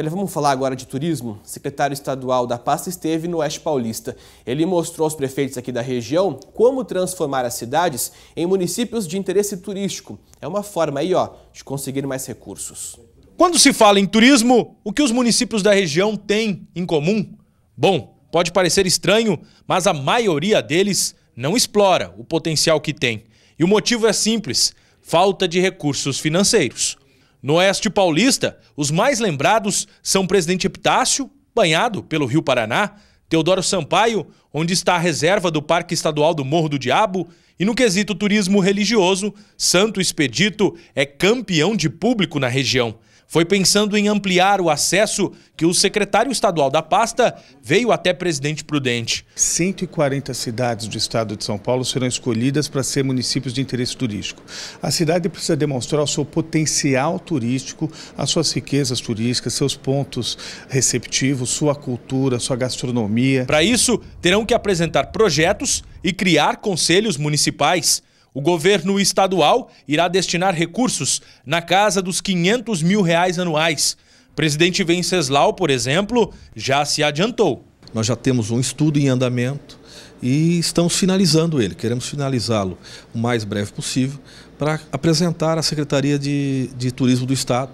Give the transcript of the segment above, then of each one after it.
Olha, vamos falar agora de turismo? O secretário estadual da pasta esteve no Oeste Paulista. Ele mostrou aos prefeitos aqui da região como transformar as cidades em municípios de interesse turístico. É uma forma aí, ó, de conseguir mais recursos. Quando se fala em turismo, o que os municípios da região têm em comum? Bom, pode parecer estranho, mas a maioria deles não explora o potencial que tem. E o motivo é simples: falta de recursos financeiros. No Oeste Paulista, os mais lembrados são Presidente Epitácio, banhado pelo Rio Paraná, Teodoro Sampaio, onde está a reserva do Parque Estadual do Morro do Diabo, e no quesito turismo religioso, Santo Expedito é campeão de público na região. Foi pensando em ampliar o acesso que o secretário estadual da pasta veio até Presidente Prudente. 140 cidades do estado de São Paulo serão escolhidas para ser municípios de interesse turístico. A cidade precisa demonstrar o seu potencial turístico, as suas riquezas turísticas, seus pontos receptivos, sua cultura, sua gastronomia. Para isso, terão que apresentar projetos e criar conselhos municipais. O governo estadual irá destinar recursos na casa dos 500 mil reais anuais. presidente Venceslau, por exemplo, já se adiantou. Nós já temos um estudo em andamento e estamos finalizando ele, queremos finalizá-lo o mais breve possível para apresentar à Secretaria de, de Turismo do Estado,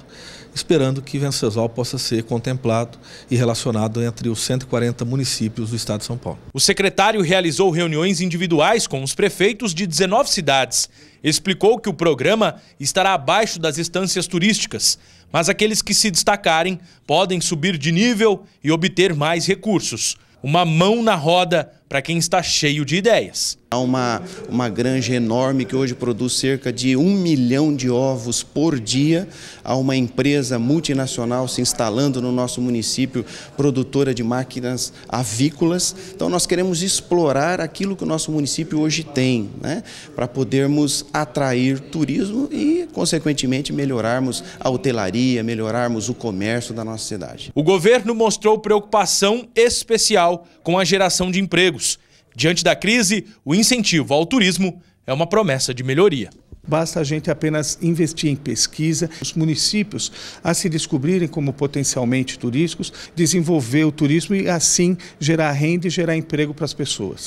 esperando que Venceslau possa ser contemplado e relacionado entre os 140 municípios do estado de São Paulo. O secretário realizou reuniões individuais com os prefeitos de 19 cidades. Explicou que o programa estará abaixo das estâncias turísticas, mas aqueles que se destacarem podem subir de nível e obter mais recursos. Uma mão na roda para quem está cheio de ideias. Há uma, uma granja enorme que hoje produz cerca de um milhão de ovos por dia. Há uma empresa multinacional se instalando no nosso município, produtora de máquinas avícolas. Então nós queremos explorar aquilo que o nosso município hoje tem, né? para podermos atrair turismo e, consequentemente, melhorarmos a hotelaria, melhorarmos o comércio da nossa cidade. O governo mostrou preocupação especial com a geração de empregos. Diante da crise, o incentivo ao turismo é uma promessa de melhoria. Basta a gente apenas investir em pesquisa, os municípios a se descobrirem como potencialmente turísticos, desenvolver o turismo e assim gerar renda e gerar emprego para as pessoas.